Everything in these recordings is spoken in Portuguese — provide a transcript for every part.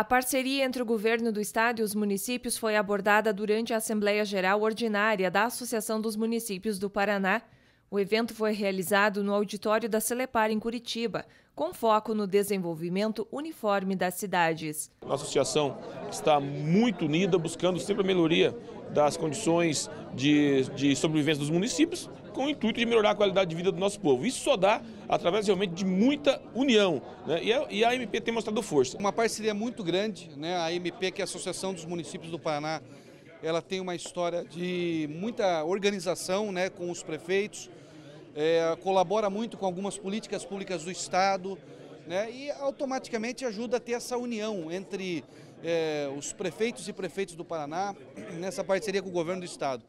A parceria entre o governo do estado e os municípios foi abordada durante a Assembleia Geral Ordinária da Associação dos Municípios do Paraná, o evento foi realizado no auditório da Celepar, em Curitiba, com foco no desenvolvimento uniforme das cidades. Nossa associação está muito unida, buscando sempre a melhoria das condições de, de sobrevivência dos municípios, com o intuito de melhorar a qualidade de vida do nosso povo. Isso só dá através realmente de muita união. Né? E, a, e a MP tem mostrado força. Uma parceria muito grande, né? a MP, que é a Associação dos Municípios do Paraná, ela tem uma história de muita organização né, com os prefeitos, é, colabora muito com algumas políticas públicas do Estado né, e automaticamente ajuda a ter essa união entre é, os prefeitos e prefeitos do Paraná nessa parceria com o governo do Estado.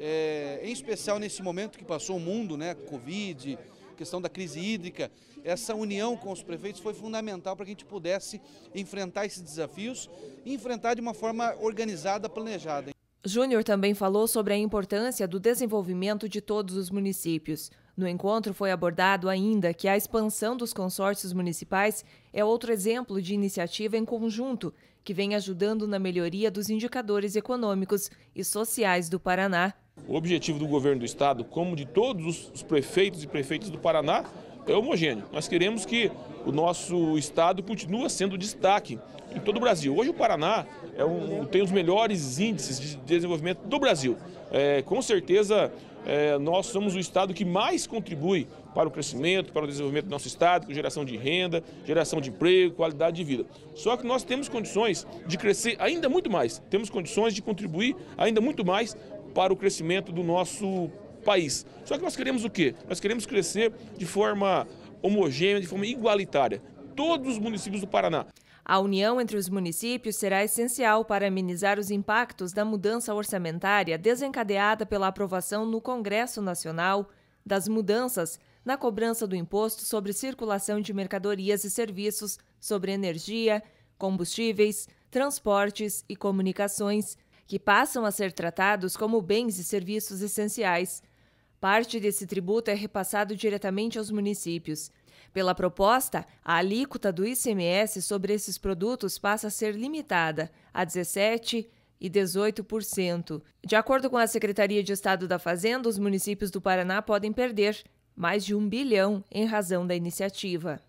É, em especial nesse momento que passou o mundo, né, Covid, questão da crise hídrica, essa união com os prefeitos foi fundamental para que a gente pudesse enfrentar esses desafios e enfrentar de uma forma organizada, planejada. Júnior também falou sobre a importância do desenvolvimento de todos os municípios. No encontro foi abordado ainda que a expansão dos consórcios municipais é outro exemplo de iniciativa em conjunto que vem ajudando na melhoria dos indicadores econômicos e sociais do Paraná. O objetivo do governo do estado, como de todos os prefeitos e prefeitas do Paraná, é homogêneo. Nós queremos que o nosso estado continue sendo destaque em todo o Brasil. Hoje o Paraná é um, tem os melhores índices de desenvolvimento do Brasil. É, com certeza, é, nós somos o estado que mais contribui para o crescimento, para o desenvolvimento do nosso estado, com geração de renda, geração de emprego, qualidade de vida. Só que nós temos condições de crescer ainda muito mais, temos condições de contribuir ainda muito mais para o crescimento do nosso país. Só que nós queremos o quê? Nós queremos crescer de forma homogênea, de forma igualitária. Todos os municípios do Paraná. A união entre os municípios será essencial para amenizar os impactos da mudança orçamentária desencadeada pela aprovação no Congresso Nacional das mudanças na cobrança do imposto sobre circulação de mercadorias e serviços, sobre energia, combustíveis, transportes e comunicações, que passam a ser tratados como bens e serviços essenciais. Parte desse tributo é repassado diretamente aos municípios. Pela proposta, a alíquota do ICMS sobre esses produtos passa a ser limitada a 17 e 18%. De acordo com a Secretaria de Estado da Fazenda, os municípios do Paraná podem perder mais de um bilhão em razão da iniciativa.